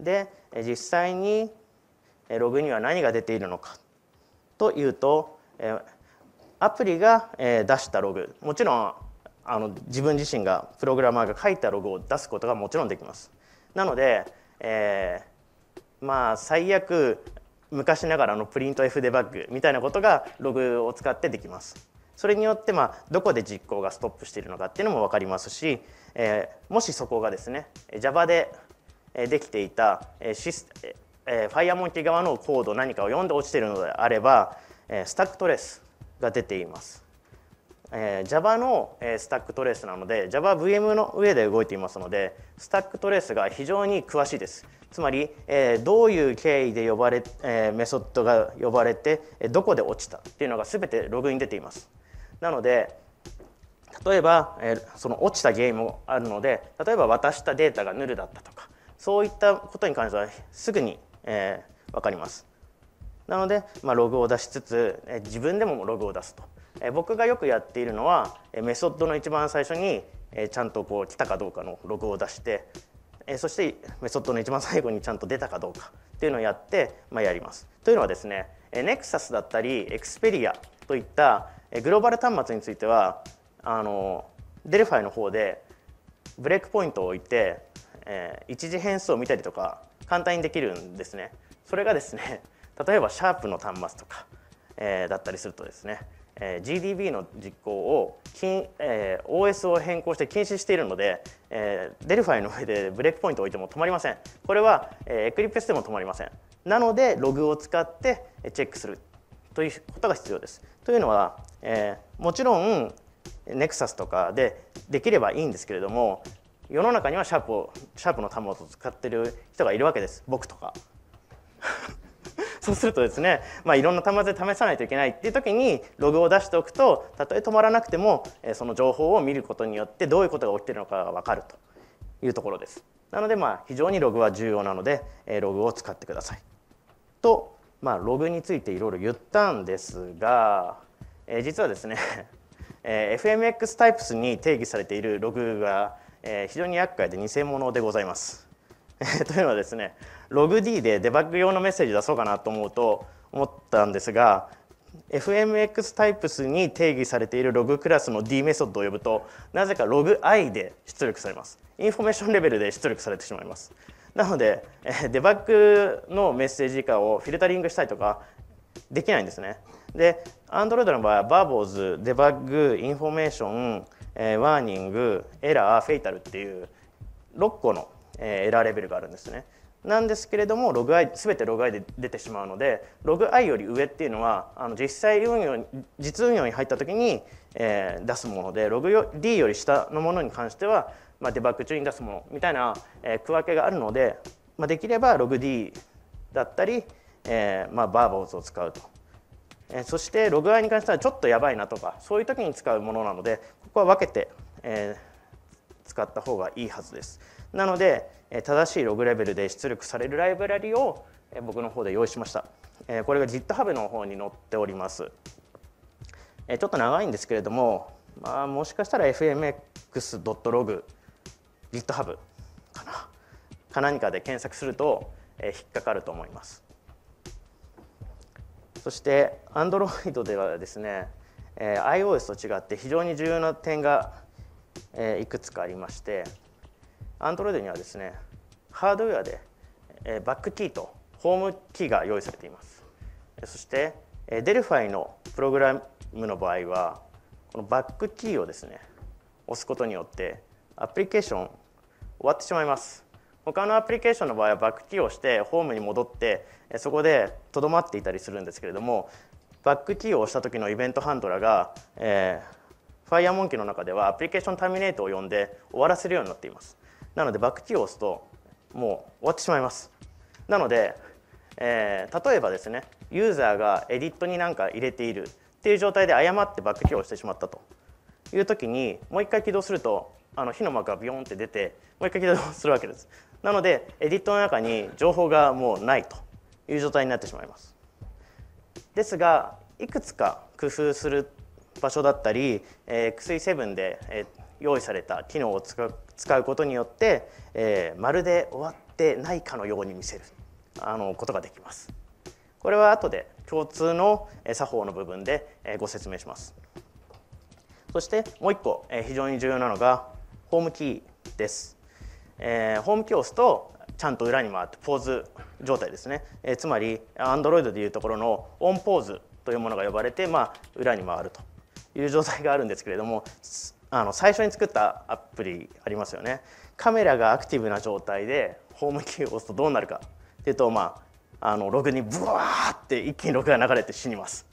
で実際にログには何が出ているのかというとアプリが出したログもちろんあの自分自身がプログラマーが書いたログを出すことがもちろんできます。なので、えー、まあ最悪昔ながらのプリント F デバッグみたいなことがログを使ってできます。それによってまあどこで実行がストップしているのかっていうのも分かりますし、えー、もしそこがですね Java でできていたシスファイアモンキー側のコード何かを読んで落ちているのであればスタックトレースが出ています。Java のスタックトレースなので Java VM の上で動いていますのでスタックトレースが非常に詳しいです。つまりどういう経緯で呼ばれメソッドが呼ばれてどこで落ちたっていうのが全てログに出ています。なので例えばその落ちた原因もあるので例えば渡したデータがヌルだったとかそういったことに関してはすぐに、えー、分かります。なので、まあ、ログを出しつつ、え自分でもログを出すと、え僕がよくやっているのは、えメソッドの一番最初に、えちゃんとこう来たかどうかのログを出して、えそしてメソッドの一番最後にちゃんと出たかどうかっていうのをやって、まあ、やります。というのはですね、え NEXUS だったり Xperia といった、えグローバル端末についてはあのデルファイの方でブレイクポイントを置いてえー、一次変数を見たりとか簡単にできるんですね。それがですね 例えばシャープの端末とか、えー、だったりするとですね、えー、GDB の実行をえー、OS を変更して禁止しているので、えー、デルファイの上でブレークポイントを置いても止まりませんこれは、えー、e c l i p s でも止まりませんなのでログを使ってチェックするということが必要ですというのは、えー、もちろん Nexus とかでできればいいんですけれども世の中にはシャープをシャープの端末を使ってる人がいるわけです僕とか そうするとですね、まあ、いろんな端末で試さないといけないっていう時にログを出しておくとたとえ止まらなくてもその情報を見ることによってどういうことが起きてるのかが分かるというところです。なのでまあ非常にログは重要なのでログを使ってください。と、まあ、ログについていろいろ言ったんですが、え実はですね FMX タイプスに定義されているログがえー、非常に厄介で偽物でございます。というのはですねログ D でデバッグ用のメッセージ出そうかなと思うと思ったんですが FMX タイプスに定義されているログクラスの D メソッドを呼ぶとなぜかログ I で出力されますインフォメーションレベルで出力されてしまいますなのでデバッグのメッセージ以下をフィルタリングしたりとかできないんですねで Android の場合はバー r b o s デバッグインフォメーションえー、ワーニングエラーフェイタルっていう6個の、えー、エラーレベルがあるんですね。なんですけれどもログ i 全てログ i で出てしまうのでログ i より上っていうのはあの実際運用実運用に入った時に、えー、出すものでログ d より下のものに関しては、まあ、デバッグ中に出すものみたいな、えー、区分けがあるので、まあ、できればログ d だったり、えーまあ、バーボーズを使うとえそしてログイに関してはちょっとやばいなとかそういう時に使うものなのでここは分けて、えー、使った方がいいはずです。なので、え正しいログレベルで出力されるライブラリを、え僕の方で用意しました。えこれが GitHub の方に載っております。えちょっと長いんですけれども、まあ、もしかしたら fmx.log GitHub かなか何かで検索すると、え引っかかると思います。そして Android ではですね、え iOS と違って非常に重要な点が、えいくつかありまして Android にはですねハードウェアで、えバックキーとホームキーが用意されていますそして Delphi のプログラムの場合はこのバックキーをですね押すことによってアプリケーション終わってしまいます他のアプリケーションの場合はバックキーをしてホームに戻ってそこでとどまっていたりするんですけれどもバックキーを押した時のイベントハンドラが、えー、f i r e モンキーの中ではアプリケーションターミネートを呼んで終わらせるようになっていますなのでバックキーを押すともう終わってしまいますなので、えー、例えばですねユーザーがエディットに何か入れているっていう状態で誤ってバックキーを押してしまったという時にもう一回起動するとあの火の膜がビヨンって出てもう一回起動するわけですなのでエディットの中に情報がもうないという状態になってしまいますですがいくつか工夫する場所だったり、えー、ブンで、えー、用意された機能を使う使うことによって、えー、まるで終わってないかのように見せるあのことができます。これは後で共通の作法の部分でご説明します。そしてもう一個非常に重要なのがホームキーです、えー、ホームキーを押すとちゃんと裏に回ってポーズ状態ですね、えー、つまり Android でいうところのオンポーズというものが呼ばれて、まあ、裏に回るという状態があるんですけれどもあの最初に作ったアプリありますよねカメラがアクティブな状態でホームキーを押すとどうなるかっていうと、まあ、あのログにブワーって一気にログが流れて死にます。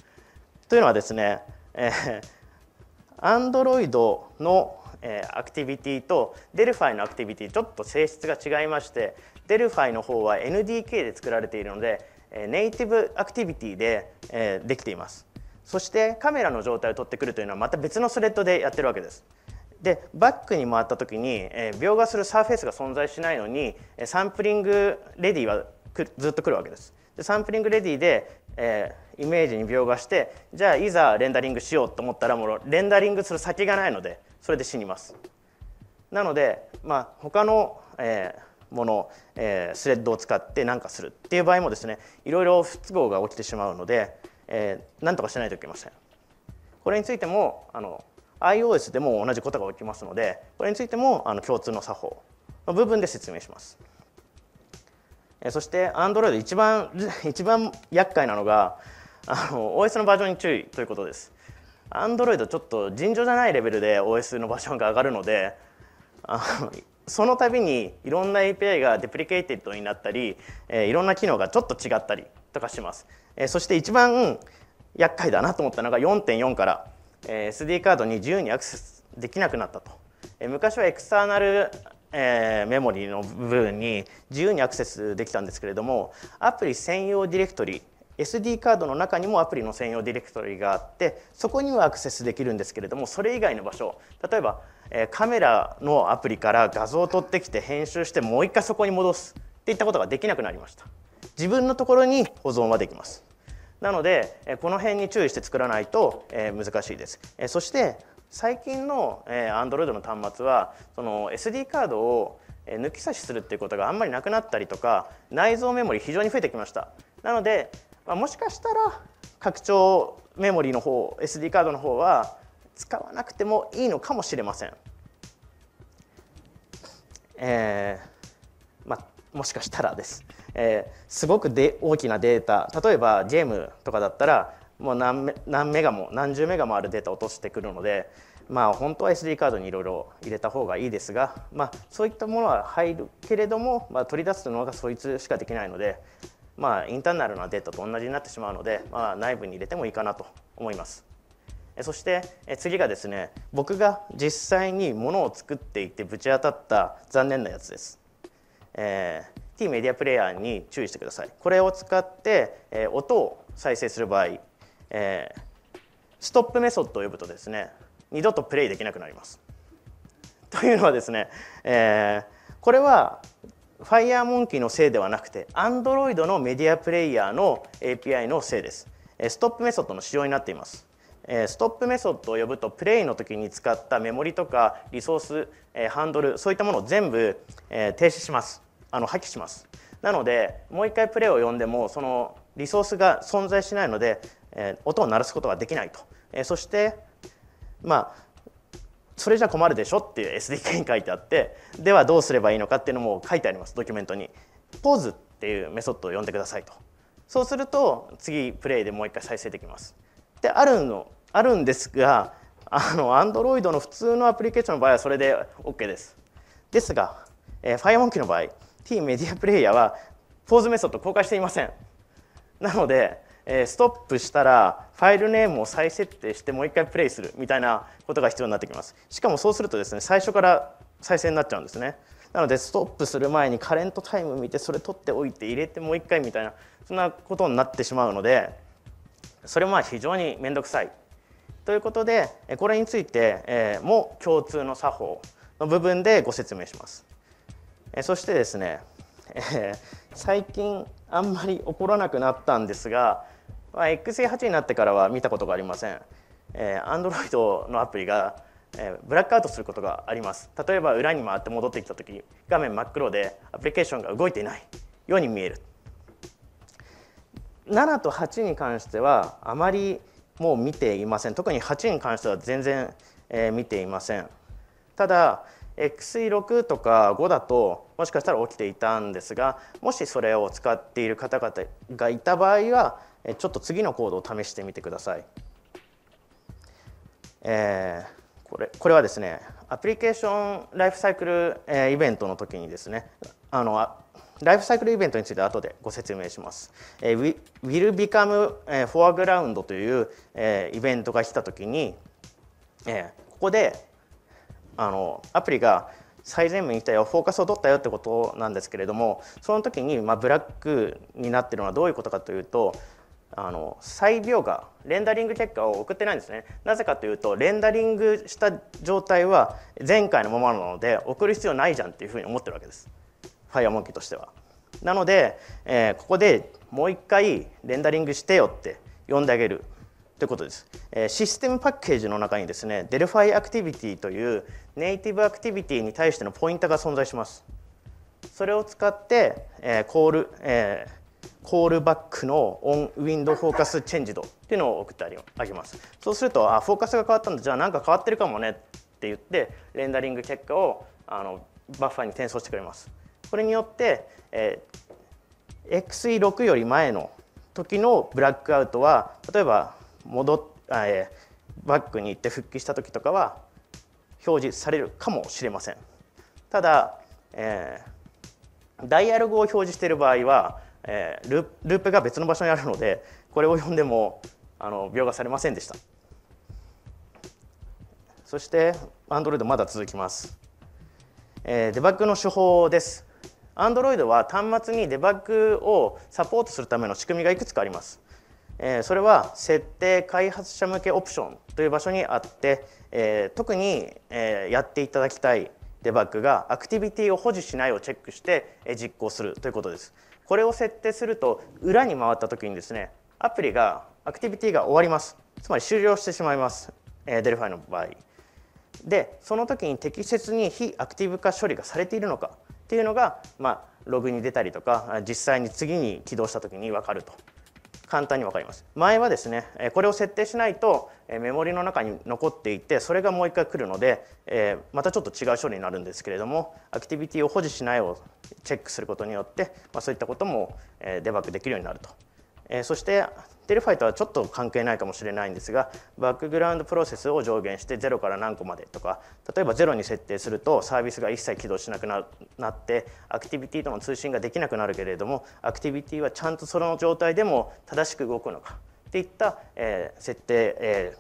というのはですね、えー、Android のえアクティビティとデルファイのアクティビティちょっと性質が違いましてデルファイの方は NDK で作られているので、えネイティブアクティビティで、えー、できていますそしてカメラの状態を取ってくるというのはまた別のスレッドでやってるわけですでバックに回った時に、え描画するサーフェイスが存在しないのにサンプリングレディはずっと来るわけですでサンプリングレディで、えイメージに描画してじゃあいざレンダリングしようと思ったらもうレンダリングする先がないのでそれで死にます。なので、まあ、他の、えー、もの、えー、スレッドを使って何かするっていう場合もですねいろいろ不都合が起きてしまうので、えー、何とかしないといけません。これについてもあの iOS でも同じことが起きますのでこれについてもあの共通の作法の部分で説明します。えそして Android 一番 一番厄介なのがあの OS のバージョンに注意ということです。アンドロイドちょっと尋常じゃないレベルで OS のバージョンが上がるのでその度にいろんな API がデプリケイテッドになったり、えいろんな機能がちょっと違ったりとかします、えそして一番厄介だなと思ったのが4.4から、え SD カードに自由にアクセスできなくなったと、え昔はエクサーナルえメモリの部分に自由にアクセスできたんですけれどもアプリ専用ディレクトリ SD カードの中にもアプリの専用ディレクトリがあってそこにはアクセスできるんですけれどもそれ以外の場所例えばカメラのアプリから画像を撮ってきて編集してもう一回そこに戻すっていったことができなくなりました自分のところに保存はできますなのでこの辺に注意して作らないと難しいですそして最近の Android の端末はその SD カードを抜き差しするっていうことがあんまりなくなったりとか内蔵メモリ非常に増えてきましたなのでまあ、もしかしたら拡張メモリの方 SD カードの方は使わなくてもいいのかもしれません。えーまあ、もしかしたらです。えー、すごくで大きなデータ例えばゲームとかだったらもう何メ何メガも何十メガもあるデータを落としてくるので、まあ、本当は SD カードにいろいろ入れた方がいいですが、まあ、そういったものは入るけれども、まあ、取り出すのがそいつしかできないので、まあ、インターナルなデータと同じになってしまうので、まあ、内部に入れてもいいかなと思います。そして次がですね僕が実際にものを作っていてぶち当たった残念なやつです。えー、T メディアプレイヤーに注意してください。これを使って、え音を再生する場合、えー、ストップメソッドを呼ぶとですね二度とプレイできなくなります。というのはですね、えー、これはファイヤーモンキーのせいではなくて Android のメディアプレイヤーの API のせいです。ストップメソッドの仕様になっています。ストップメソッドを呼ぶとプレイの時に使ったメモリとかリソースハンドルそういったものを全部停止しますあの破棄しますなのでもう一回プレイを呼んでもそのリソースが存在しないので音を鳴らすことができないとそしてまあそれじゃ困るでしょっていう SDK に書いてあってではどうすればいいのかっていうのも書いてありますドキュメントに。ポーズっていうメソッドを呼んでくださいとそうすると次プレイでもう一回再生できます。であるのあるんですがあの Android の普通のアプリケーションの場合はそれで OK です。ですが、えー、FireMonkey の場合 T メディアプレイヤーはポーズメソッド公開していません。なのでえストップしたらファイルネームを再設定してもう一回プレイするみたいなことが必要になってきますしかもそうするとですね最初から再生になっちゃうんですねなのでストップする前にカレントタイム見てそれ取っておいて入れてもう一回みたいなそんなことになってしまうのでそれも非常に面倒くさいということでこれについて、えも共通の作法の部分でご説明します、えそしてですね、え最近あんまり起こらなくなったんですがまあ、XA8 になってからは見たことがありません。えー、Android のアプリが、えー、ブラックアウトすることがあります。例えば裏に回って戻ってきた時画面真っ黒でアプリケーションが動いていないように見える。7と8に関してはあまりもう見ていません特に8に関しては全然、えー、見ていませんただ XE6 とか5だともしかしたら起きていたんですがもしそれを使っている方々がいた場合はちょっと次のコードを試してみてください。えー、これこれはですねアプリケーションライフサイクル、えイベントの時にですねあのライフサイクルイベントについて後でご説明します。えー、Will Become Foreground という、えイベントが来た時に、えここであのアプリが最前面に来たよフォーカスを取ったよってことなんですけれどもその時に、まブラックになってるのはどういうことかというとあの再描画レンダリング結果を送ってないんですねなぜかというとレンダリングした状態は前回のままなので送る必要ないじゃんっていうふうに思ってるわけですファイアモンキ y としてはなので、えー、ここでもう一回レンダリングしてよって呼んであげるということです、えー、システムパッケージの中にですね Delphi Activity というネイティブアクティビティに対してのポイントが存在しますそれを使って、えー、コール、えーコールバックのオンウィンドフォーカスチェンジ度っていうのを送ってあげますそうするとあフォーカスが変わったんだじゃあ何か変わってるかもねって言ってレンダリング結果をあのバッファに転送してくれますこれによって、えー、XE6 より前の時のブラックアウトは例えば戻っ、えー、バックに行って復帰した時とかは表示されるかもしれませんただ、えー、ダイアログを表示している場合はえー、ルループが別の場所にあるのでこれを読んでもあの描画されませんでしたそして Android まだ続きます、えー、デバッグの手法です Android は端末にデバッグをサポートするための仕組みがいくつかありますえそれは設定開発者向けオプションという場所にあって、え特に、えやっていただきたいデバッグがアクティビティを保持しないをチェックして、え実行するということですこれを設定すると裏に回った時にですねアプリがアクティビティが終わりますつまり終了してしまいます、えデルファイの場合でその時に適切に非アクティブ化処理がされているのかっていうのが、まあ、ログに出たりとか実際に次に起動した時に分かると簡単に分かります。前はですねこれを設定しないとメモリの中に残っていてそれがもう一回来るのでまたちょっと違う処理になるんですけれどもアクティビティを保持しないをチェックすることによってそういったこともデバッグできるようになると。そしてデルファイとはちょっと関係ないかもしれないんですがバックグラウンドプロセスを上限して0から何個までとか例えば0に設定するとサービスが一切起動しなくなってアクティビティとの通信ができなくなるけれどもアクティビティはちゃんとその状態でも正しく動くのかっていった、え設定、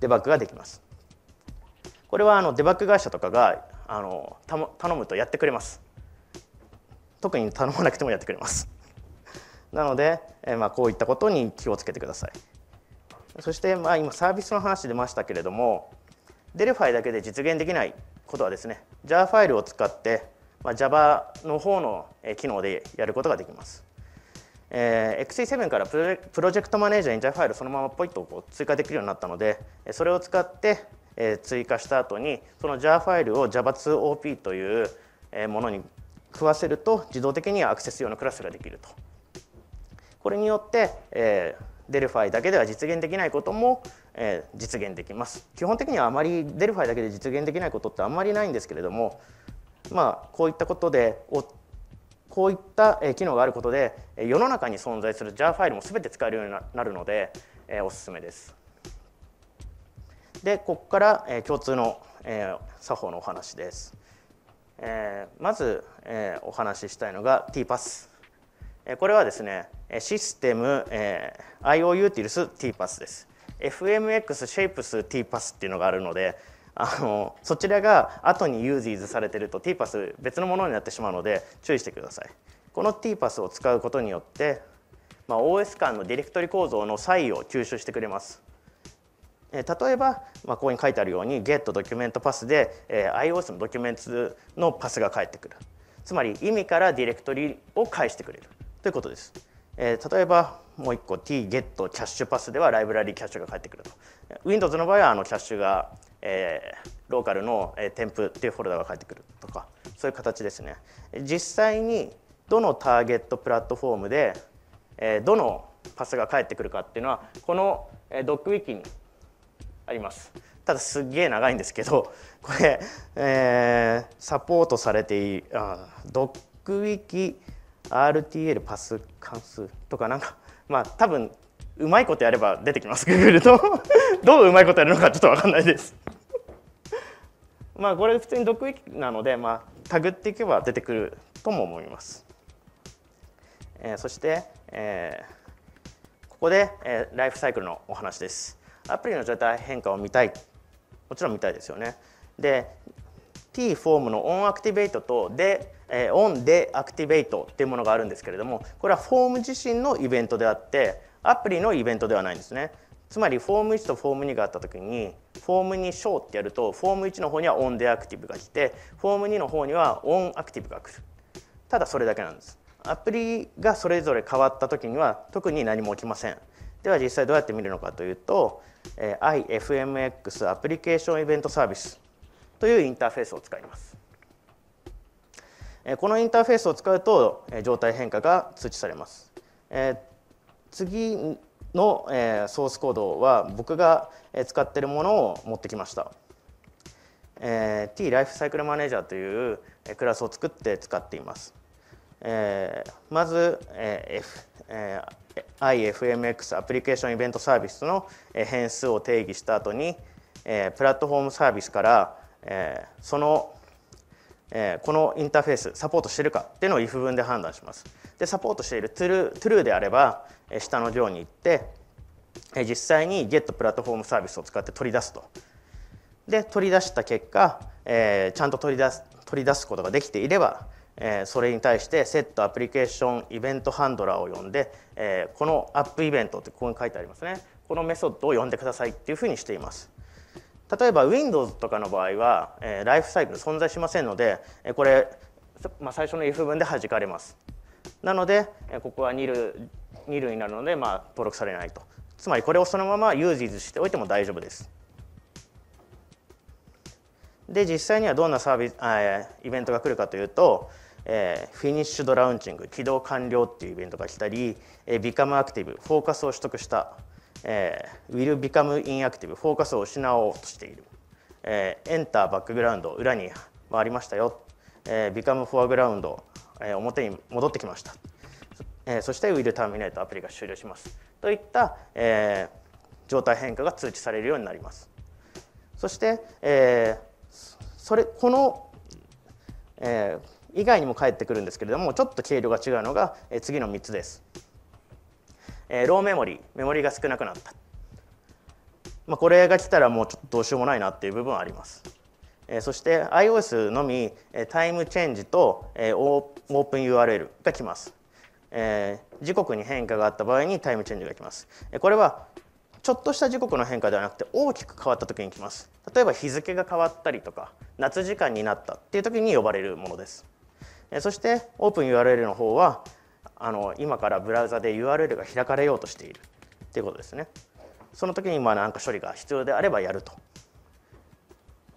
デバッグができます。これはあのデバッグ会社とかがあの頼むとやってくれます。特に頼まなくてもやってくれます。なので、えー、まあ、こういったことに気をつけてください。そして、まあ、今サービスの話出ましたけれども Delphi だけで実現できないことはですね JAR ファイルを使って、まあ、Java の方の機能でやることができます。えー、XE7 からプロジェクトマネージャーに JAR ファイルそのままポイッとこう追加できるようになったのでそれを使って、えー、追加した後にその JAR ファイルを Java2OP というものに食わせると自動的にアクセス用のクラスができると。これによって、えー、デルファイだけでは実現できないことも、えー、実現できます基本的にはあまりデルファイだけで実現できないことってあんまりないんですけれどもまあこういったことでこういった機能があることで世の中に存在する JAR ファイルも全て使えるようになるので、えー、おすすめです。でここから、えー、共通の、えー、作法のお話です。えー、まず、えー、お話ししたいのが T パスこれはですね、システム、え IOU ティルス T パスです。FMX シェイプス T パスっていうのがあるので、あのそちらが後にユーズイズされてると T パス別のものになってしまうので注意してください。この T パスを使うことによって、まあ、OS 間のディレクトリ構造の差異を吸収してくれます。え例えば、まあ、ここに書いてあるように get ドキュメントパスで、えー、iOS のドキュメントのパスが返ってくる。つまり意味からディレクトリを返してくれる。ということです。えー、例えばもう1個 t ゲットキャッシュパスではライブラリキャッシュが返ってくると Windows の場合はあのキャッシュが、えー、ローカルの、え添付っていうフォルダが返ってくるとかそういう形ですね実際にどのターゲットプラットフォームで、えー、どのパスが返ってくるかっていうのはこの、え o ドックウィキにありますただすっげえ長いんですけどこれ、えー、サポートされているあドックウィキ RTL パス関数とかなんかまあ多分うまいことやれば出てきます Google と どううまいことやるのかちょっと分かんないです まあこれ普通に独益なので、まあ、タグっていけば出てくるとも思います、えー、そして、えー、ここで、えー、ライフサイクルのお話ですアプリの状態変化を見たいもちろん見たいですよねで T フォームのオンアクティベートとでえー、オンでアクティベートっていうものがあるんですけれどもこれはフォーム自身のイベントであってアプリのイベントではないんですねつまりフォーム1とフォーム2があった時にフォーム2ショーってやるとフォーム1の方にはオンでアクティブが来てフォーム2の方にはオンアクティブが来るただそれだけなんですアプリがそれぞれ変わった時には特に何も起きませんでは実際どうやって見るのかというと iFMX アプリケーションイベントサービスというインターフェースを使いますこのインターフェースを使うと状態変化が通知されます。次のソースコードは僕が使っているものを持ってきました。T ライフサイクルマネージャーというクラスを作って使っています。まず、IFMX アプリケーションイベントサービスの変数を定義した後に、プラットフォームサービスから、そのえー、このインターフェースサポートしてるかっていうのを if 文で判断しますでサポートしている true, true であれば、えー、下の行に行って、えー、実際に get プラットフォームサービスを使って取り出すとで取り出した結果、えー、ちゃんと取り出す取り出すことができていれば、えー、それに対してセットアプリケーションイベントハンドラーを呼んで、えー、このアップイベントってここに書いてありますねこのメソッドを呼んでくださいっていうふうにしています例えば Windows とかの場合は、えー、ライフサイクル存在しませんので、えー、これ、まあ、最初の if 文で弾かれます。なので、えー、ここは2類 ,2 類になるので、まあ、登録されないと。つまりこれをそのままー s e ズしておいても大丈夫です。で実際にはどんなサービス、イベントが来るかというと、えー、フィニッシュドラウンチング起動完了っていうイベントが来たり、えー、ビカムアクティブフォーカスを取得したえー、will become inactive フォーカスを失おうとしている、えー、enter バックグラウンド裏に回りましたよ、えー、become foreground、えー、表に戻ってきました、えー、そして will terminate アプリが終了しますといった、えー、状態変化が通知されるようになりますそして、えー、それこの、えー、以外にも返ってくるんですけれどもちょっと経路が違うのが、えー、次の3つですえローメモリーメモリが少なくなった、まあ、これが来たらもうちょっとどうしようもないなっていう部分はあります、えそして iOS のみ、えタイムチェンジと、えオープン URL が来ます、え時刻に変化があった場合にタイムチェンジが来ます、えこれはちょっとした時刻の変化ではなくて大きく変わった時に来ます例えば日付が変わったりとか夏時間になったっていう時に呼ばれるものですそしてオープン u r l の方はあの今からブラウザで URL が開かれようとしているっていうことですね。その時にまあ何か処理が必要であればやると。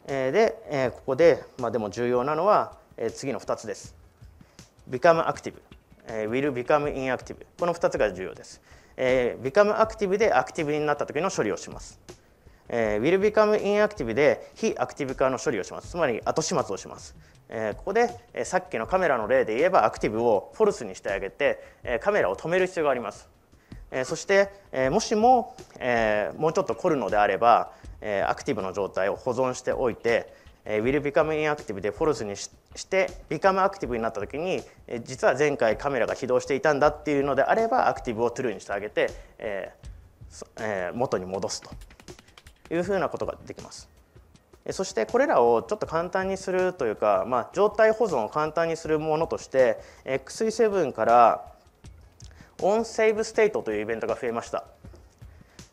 で、ここで、まあ、でも重要なのは次の2つです。become active, will become inactive この2つが重要です。become active でアクティブになった時の処理をします。will become inactive で非アクティブ化の処理をします。つまり後始末をします。えここで、えさっきのカメラの例で言えばアクティブをフォルスにしてあげて、えカメラを止める必要があります。えそして、えもしも、えもうちょっと凝るのであれば、えアクティブの状態を保存しておいて、え will become inactive でフォルスにして become active になった時に、え実は前回カメラが起動していたんだっていうのであればアクティブを true にしてあげて、ええ元に戻すというふうなことができます。そしてこれらをちょっと簡単にするというか、まあ、状態保存を簡単にするものとして XE7 からオンセーブステートというイベントが増えました、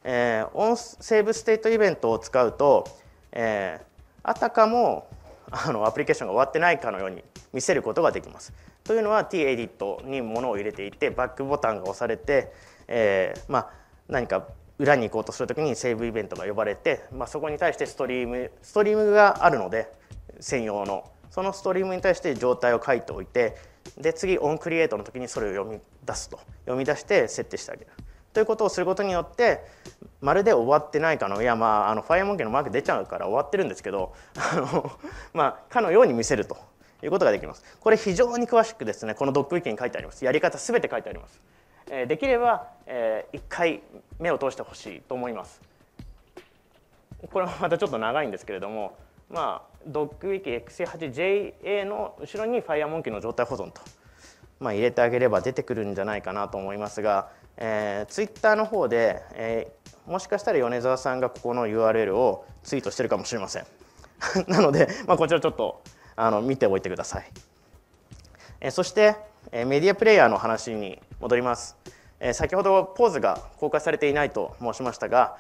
えー、オンセーブステートイベントを使うと、えー、あたかもあのアプリケーションが終わってないかのように見せることができますというのは TEdit にものを入れていてバックボタンが押されて、えー、まあ、何か裏に行こうとするときにセーブイベントが呼ばれて、まあ、そこに対してストリームストリームがあるので専用のそのストリームに対して状態を書いておいてで次オンクリエイトの時にそれを読み出すと読み出して設定してあげるということをすることによってまるで終わってないかのいやまあのファイアモンキーのマーク出ちゃうから終わってるんですけどあの、まあ、かのように見せるということができますこれ非常に詳しくですねこのドック意見に書いてありますやり方すべて書いてありますえできれば、え1回目を通してほしいと思います。これもまたちょっと長いんですけれども、まあ、ドッグウィキ x a 8 j a の後ろにファイアモンキ k の状態保存と、まあ、入れてあげれば出てくるんじゃないかなと思いますが、えー、ツイッターの方で、えー、もしかしたら米沢さんがここの URL をツイートしてるかもしれません なので、まあ、こちらちょっとあの見ておいてください、えー、そして、えー、メディアプレイヤーの話に戻ります、えー、先ほどポーズが公開されていないと申しましたが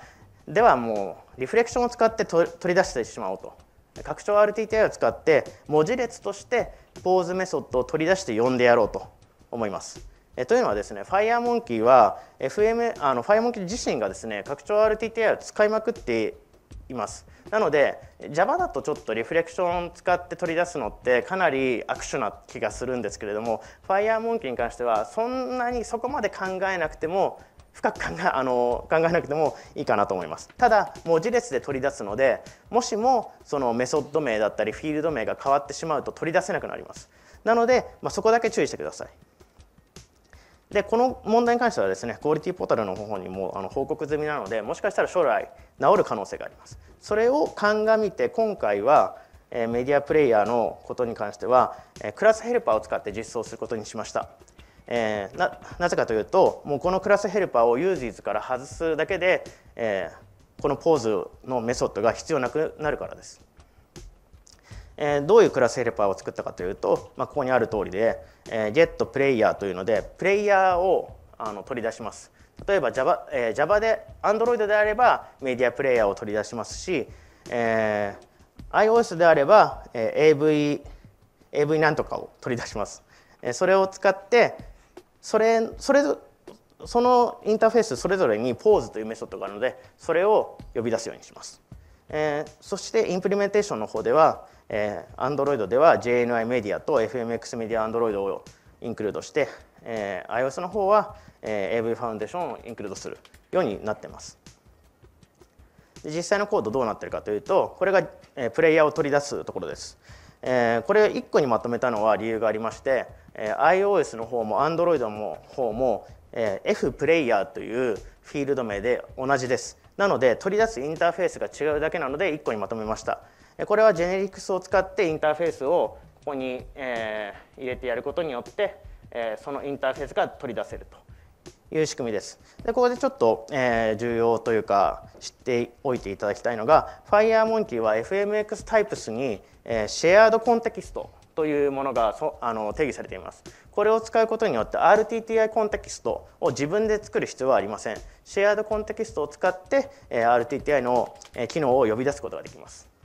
ではもうリフレクションを使って取り出してしまおうと拡張 RTTI を使って文字列としてポーズメソッドを取り出して呼んでやろうと思います。えというのはですね FireMonkey は FM あの FireMonkey 自身がですね拡張 RTTI を使いまくっていますなので Java だとちょっとリフレクション使って取り出すのってかなり悪手な気がするんですけれども FireMonkey に関してはそんなにそこまで考えなくても深く考えあの考えなくてもいいかなと思いますただ文字列で取り出すのでもしもそのメソッド名だったりフィールド名が変わってしまうと取り出せなくなりますなので、まあ、そこだけ注意してくださいでこの問題に関してはですねクオリティポータルの方にもあの報告済みなのでもしかしたら将来治る可能性があります。それを鑑みて今回はメディアプレイヤーのことに関してはクラスヘルパーを使って実装することにしました。えー、ななぜかというともうこのクラスヘルパーをユージーズから外すだけで、えー、このポーズのメソッドが必要なくなるからです。えー、どういうクラスヘルパーを作ったかというと、まあ、ここにある通りで、えー、get プレイヤーというのでプレイヤーをあの取り出します。例えば Java,、えー、Java で Android であればメディアプレイヤーを取り出しますし、えー、iOS であれば、えー、AV, AV なんとかを取り出します。えー、それを使ってそれそれそのインターフェースそれぞれにポーズというメソッドがあるのでそれを呼び出すようにします。えー、そしてインプリメンテーションの方では、えー、Android では JNI メディアと FMX メディアアンドロイドをインクルードして、え iOS の方は、えー、AV ファウンデーションをインクルードするようになってます。実際のコードどうなってるかというとこれが、えプレイヤーを取り出すところです。えこれ1個にまとめたのは理由がありまして、え iOS の方も Android の方も、え F プレイヤーというフィールド名で同じです。なので取り出すインターフェースが違うだけなので1個にまとめました。これはジェネリクスを使ってインターフェースをここに、えー、入れてやることによって、えー、そのインターフェースが取り出せるという仕組みです。でここでちょっと、えー、重要というか知っておいていただきたいのが FireMonkey は FMX タイプスに、えー、シェアードコンテキストというものがそあの定義されています。これを使うことによって RTTI コンテキストを自分で作る必要はありません。シェアードコンテキストを使って RTTI の機能を呼び出すことができます。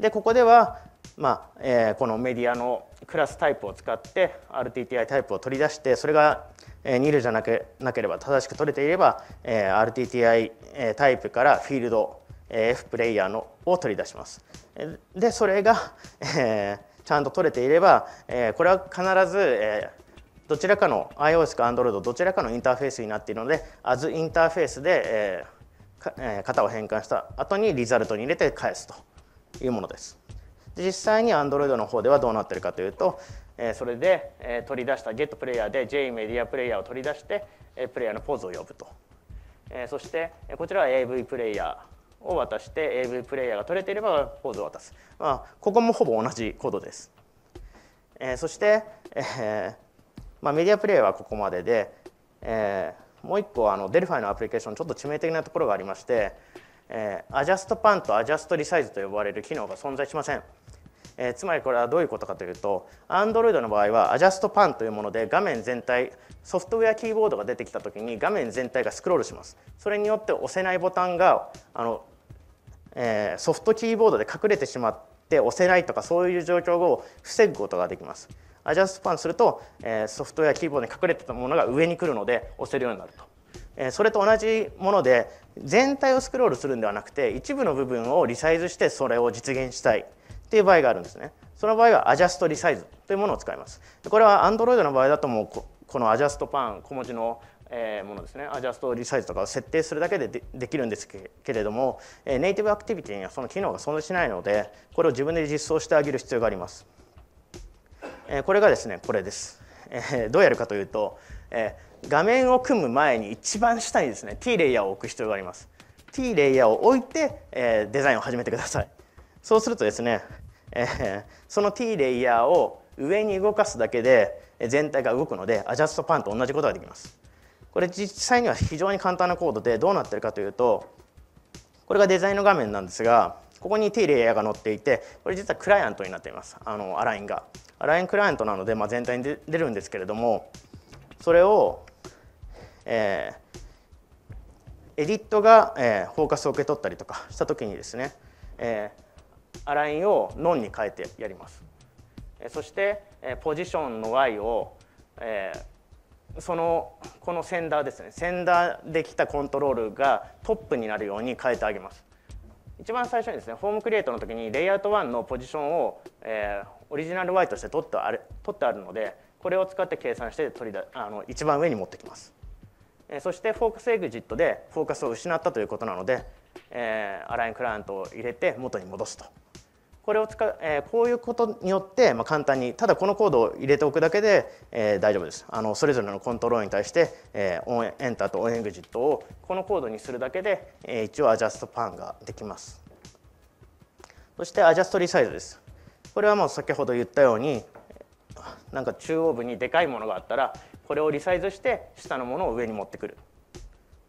でここでは、まあえー、このメディアのクラスタイプを使って RTTI タイプを取り出してそれがニルじゃなければ正しく取れていれば RTTI タイプからフィールド F プレイヤーのを取り出します。でそれが、えー、ちゃんと取れていれば、えー、これは必ず、えー、どちらかの iOS か Android どちらかのインターフェースになっているので As インターフェースで、えー、型を変換した後にリザルトに入れて返すと。いうものです。で実際に Android の方ではどうなってるかというと、えー、それで、えー、取り出した Get プレイヤーで J メディアプレイヤーを取り出して、えー、プレイヤーのポーズを呼ぶと、えー、そしてこちらは AV プレイヤーを渡して AV プレイヤーが取れていればポーズを渡す、まあ、ここもほぼ同じコードです、えー、そして、えーまあ、メディアプレイヤーはここまでで、えー、もう一個あのデルファイのアプリケーションちょっと致命的なところがありましてえー、アジャストパンとアジャストリサイズと呼ばれる機能が存在しません、えー、つまりこれはどういうことかというと Android の場合はアジャストパンというもので画面全体ソフトウェアキーボードが出てきた時に画面全体がスクロールしますそれによって押せないボタンがあの、えー、ソフトキーボードで隠れてしまって押せないとかそういう状況を防ぐことができますアジャストパンすると、えー、ソフトウェアキーボードに隠れてたものが上に来るので押せるようになると。えー、それと同じもので全体をスクロールするんではなくて一部の部分をリサイズしてそれを実現したいっていう場合があるんですねその場合はアジャストリサイズというものを使いますこれは Android の場合だともうこのアジャストパン小文字のものですねアジャストリサイズとかを設定するだけでできるんですけれどもネイティブアクティビティにはその機能が存在しないのでこれを自分で実装してあげる必要がありますこれがですねこれですどうやるかというと画面を組む前に一番下にですね T レイヤーを置く必要があります T レイヤーを置いて、えー、デザインを始めてくださいそうするとですね、えー、その T レイヤーを上に動かすだけで全体が動くのでアジャストパンと同じことができますこれ実際には非常に簡単なコードでどうなってるかというとこれがデザインの画面なんですがここに T レイヤーが載っていてこれ実はクライアントになっていますあのアラインがアラインクライアントなので、まあ、全体に出るんですけれどもそれをえー、エディットが、えー、フォーカスを受け取ったりとかした時にですね、えー、アラインをノンに変えてやります。えー、そして、えー、ポジションの Y を、えー、そのこのセンダーですねセンダーできたコントロールがトップになるように変えてあげます。一番最初にですねフォームクリエイトの時にレイアウト1のポジションを、えー、オリジナル Y として取ってある取ってあるのでこれを使って計算して取りだあの一番上に持ってきます。そしてフォーカスエグジットでフォーカスを失ったということなので、えー、アラインクライアントを入れて元に戻すと。これを使う、えー、こういうことによって、まあ、簡単にただこのコードを入れておくだけで、えー、大丈夫ですあのそれぞれのコントロールに対して、えー、オンエンターとオンエグジットをこのコードにするだけで、えー、一応アジャストパンができますそしてアジャストリサイズですこれはもう先ほど言ったようになんか中央部にでかいものがあったらこれをリサイズして下のものを上に持ってくる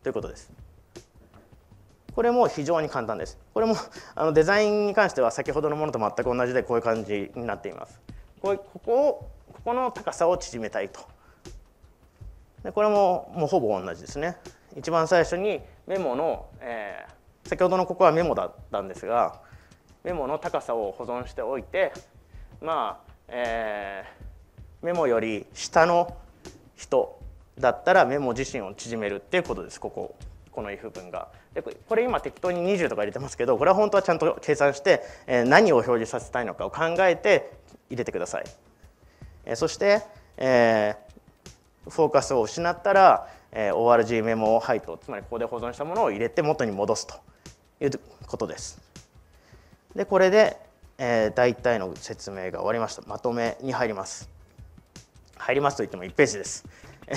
ということです。これも非常に簡単です。これも あのデザインに関しては先ほどのものと全く同じでこういう感じになっています。こうここをここの高さを縮めたいと。でこれももうほぼ同じですね。一番最初にメモの、えー、先ほどのここはメモだったんですがメモの高さを保存しておいてまあ、えー、メモより下の人だったらメモ自身を縮めるっていうことですこここの if 文がでこれ今適当に20とか入れてますけどこれは本当はちゃんと計算して何を表示させたいのかを考えて入れてくださいそして、えー、フォーカスを失ったら、えー、ORG メモ配当つまりここで保存したものを入れて元に戻すということですでこれで、えー、大体の説明が終わりましたまとめに入ります入りますと言っても1ページです。フ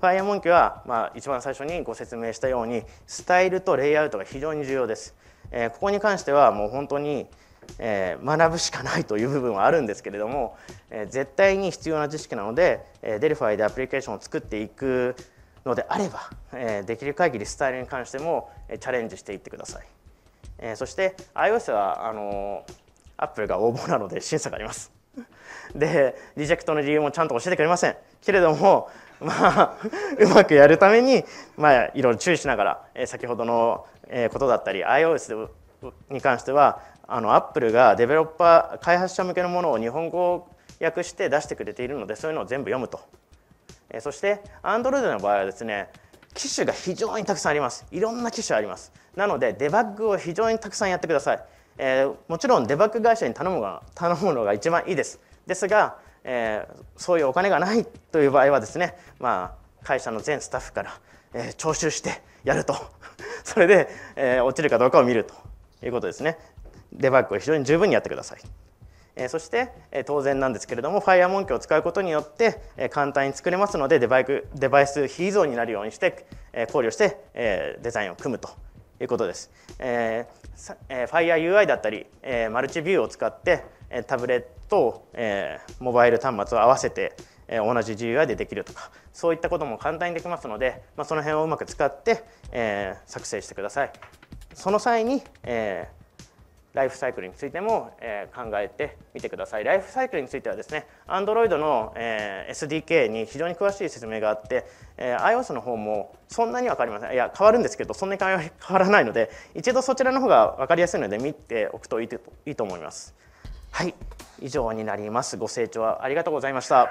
ァイアモンキーは、まあ、一番最初にご説明したようにスタイルとレイアウトが非常に重要です。えー、ここに関してはもう本当に、えー、学ぶしかないという部分はあるんですけれども、えー、絶対に必要な知識なので、えー、デリファイでアプリケーションを作っていくのであれば、えー、できる限りスタイルに関しても、えー、チャレンジしていってください。えー、そして iOS はあの Apple が応募なので審査があります。でリジェクトの理由もちゃんと教えてくれませんけれども、まあ、うまくやるために、まあ、いろいろ注意しながら、え先ほどの、えことだったり iOS に関してはあのプルがデベロッパー開発者向けのものを日本語訳して出してくれているのでそういうのを全部読むと、えそして Android の場合はですね機種が非常にたくさんありますいろんな機種ありますなのでデバッグを非常にたくさんやってくださいえー、もちろんデバッグ会社に頼むが頼むのが一番いいです。ですが、えー、そういうお金がないという場合はですね、まあ、会社の全スタッフから、えー、徴収してやると それで、えー、落ちるかどうかを見るということですねデバッグを非常に十分にやってください、えー、そして、えー、当然なんですけれども FireMonkey を使うことによって、えー、簡単に作れますのでデバイデバイス非依存になるようにして、えー、考慮して、えー、デザインを組むということです。えーえー、FireUI だったり、えー、マルチビューを使ってタブレットを、えー、モバイル端末を合わせて、えー、同じ GUI でできるとかそういったことも簡単にできますので、まあ、その辺をうまく使って、えー、作成してください。その際に、えーライフサイクルについても、え考えてみてください。ライフサイクルについてはですね、Android の、え SDK に非常に詳しい説明があって、え iOS の方もそんなに分かりません。いや、変わるんですけど、そんなに変わらないので、一度そちらの方が分かりやすいので見ておくといいといいと思います。はい、以上になります。ご清聴ありがとうございました。